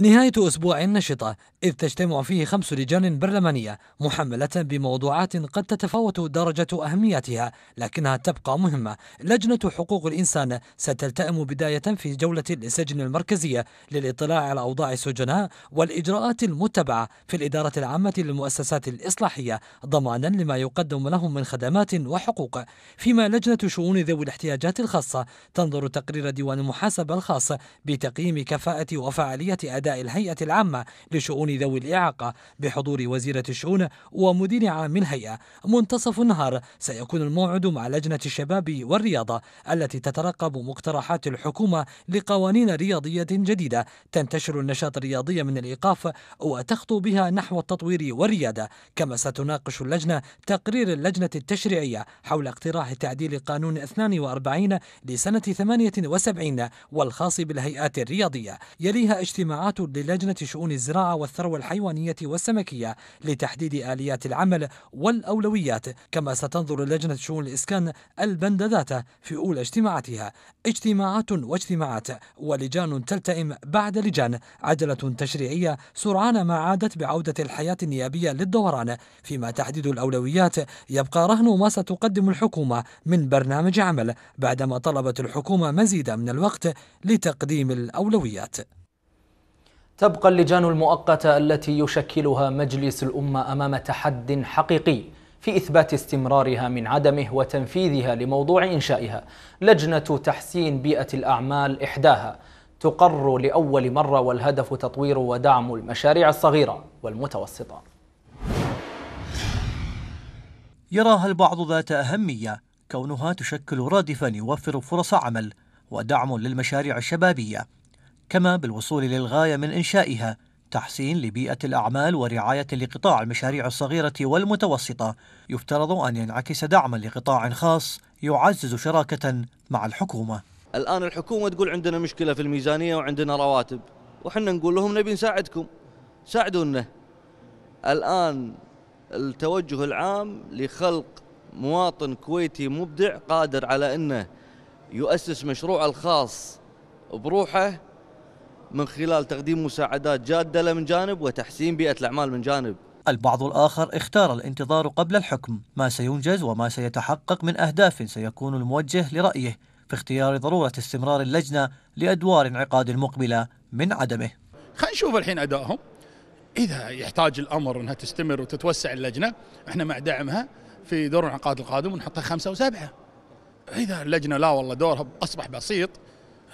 نهاية أسبوع نشطة إذ تجتمع فيه خمس لجان برلمانية محملة بموضوعات قد تتفاوت درجة أهميتها لكنها تبقى مهمة لجنة حقوق الإنسان ستلتئم بداية في جولة لسجن المركزية للإطلاع على أوضاع السجناء والإجراءات المتبعة في الإدارة العامة للمؤسسات الإصلاحية ضمانا لما يقدم لهم من خدمات وحقوق فيما لجنة شؤون ذوي الاحتياجات الخاصة تنظر تقرير ديوان المحاسبة الخاص بتقييم كفاءة وفعالية أداء أداء الهيئة العامة لشؤون ذوي الإعاقة بحضور وزيرة الشؤون ومدير عام الهيئة منتصف النهار سيكون الموعد مع لجنة الشباب والرياضة التي تترقب مقترحات الحكومة لقوانين رياضية جديدة تنتشر النشاط الرياضي من الإيقاف وتخطو بها نحو التطوير والريادة كما ستناقش اللجنة تقرير اللجنة التشريعية حول اقتراح تعديل قانون 42 لسنة 78 والخاص بالهيئات الرياضية يليها اجتماعات للجنة شؤون الزراعة والثروة الحيوانية والسمكية لتحديد آليات العمل والأولويات كما ستنظر لجنة شؤون الإسكان البند ذاته في أولى اجتماعاتها اجتماعات واجتماعات ولجان تلتئم بعد لجان عجلة تشريعية سرعان ما عادت بعودة الحياة النيابية للدوران فيما تحديد الأولويات يبقى رهن ما ستقدم الحكومة من برنامج عمل بعدما طلبت الحكومة مزيدا من الوقت لتقديم الأولويات تبقى اللجان المؤقتة التي يشكلها مجلس الأمة أمام تحد حقيقي في إثبات استمرارها من عدمه وتنفيذها لموضوع إنشائها لجنة تحسين بيئة الأعمال إحداها تقر لأول مرة والهدف تطوير ودعم المشاريع الصغيرة والمتوسطة يراها البعض ذات أهمية كونها تشكل رادفا يوفر فرص عمل ودعم للمشاريع الشبابية كما بالوصول للغاية من إنشائها تحسين لبيئة الأعمال ورعاية لقطاع المشاريع الصغيرة والمتوسطة يفترض أن ينعكس دعما لقطاع خاص يعزز شراكة مع الحكومة الآن الحكومة تقول عندنا مشكلة في الميزانية وعندنا رواتب وحنا نقول لهم نبي نساعدكم ساعدونا الآن التوجه العام لخلق مواطن كويتي مبدع قادر على أنه يؤسس مشروعه الخاص بروحه من خلال تقديم مساعدات جادة من جانب وتحسين بيئة الأعمال من جانب البعض الآخر اختار الانتظار قبل الحكم ما سينجز وما سيتحقق من أهداف سيكون الموجه لرأيه في اختيار ضرورة استمرار اللجنة لأدوار انعقاد المقبلة من عدمه خلينا نشوف الحين أدائهم إذا يحتاج الأمر أنها تستمر وتتوسع اللجنة احنا مع دعمها في دور الانعقاد القادم ونحطها خمسة وسبعة إذا اللجنة لا والله دورها أصبح بسيط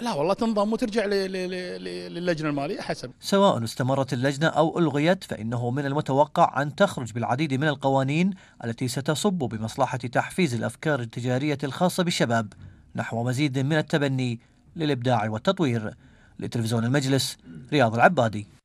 لا والله تنضم وترجع للجنة المالية حسب سواء استمرت اللجنة أو ألغيت فإنه من المتوقع أن تخرج بالعديد من القوانين التي ستصب بمصلحة تحفيز الأفكار التجارية الخاصة بالشباب نحو مزيد من التبني للإبداع والتطوير لتلفزيون المجلس رياض العبادي